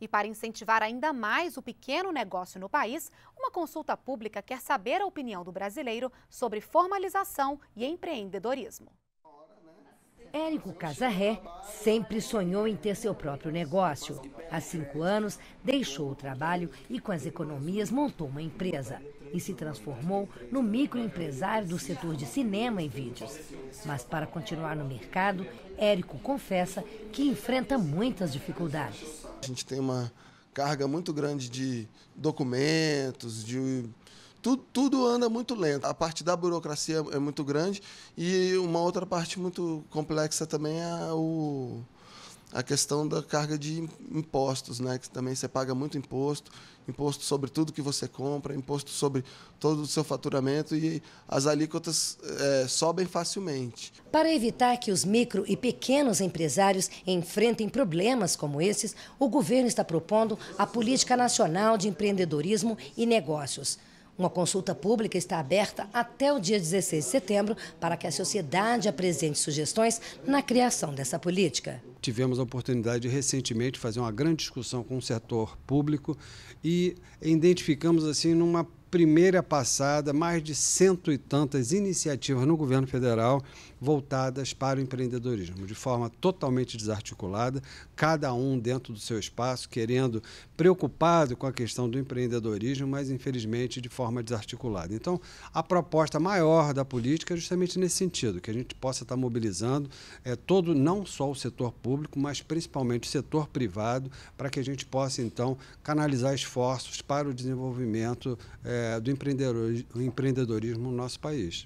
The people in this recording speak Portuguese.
E para incentivar ainda mais o pequeno negócio no país, uma consulta pública quer saber a opinião do brasileiro sobre formalização e empreendedorismo. Érico Casarré sempre sonhou em ter seu próprio negócio. Há cinco anos, deixou o trabalho e, com as economias, montou uma empresa e se transformou no microempresário do setor de cinema e vídeos. Mas, para continuar no mercado, Érico confessa que enfrenta muitas dificuldades. A gente tem uma carga muito grande de documentos, de tudo, tudo anda muito lento. A parte da burocracia é muito grande e uma outra parte muito complexa também é o, a questão da carga de impostos, né? Que também você paga muito imposto, imposto sobre tudo que você compra, imposto sobre todo o seu faturamento e as alíquotas é, sobem facilmente. Para evitar que os micro e pequenos empresários enfrentem problemas como esses, o governo está propondo a Política Nacional de Empreendedorismo e Negócios. Uma consulta pública está aberta até o dia 16 de setembro para que a sociedade apresente sugestões na criação dessa política. Tivemos a oportunidade de, recentemente de fazer uma grande discussão com o setor público e identificamos assim numa primeira passada, mais de cento e tantas iniciativas no governo federal voltadas para o empreendedorismo, de forma totalmente desarticulada, cada um dentro do seu espaço, querendo, preocupado com a questão do empreendedorismo, mas infelizmente de forma desarticulada. Então, a proposta maior da política é justamente nesse sentido, que a gente possa estar mobilizando é, todo, não só o setor público, mas principalmente o setor privado, para que a gente possa, então, canalizar esforços para o desenvolvimento. É, é, do empreendedorismo no nosso país.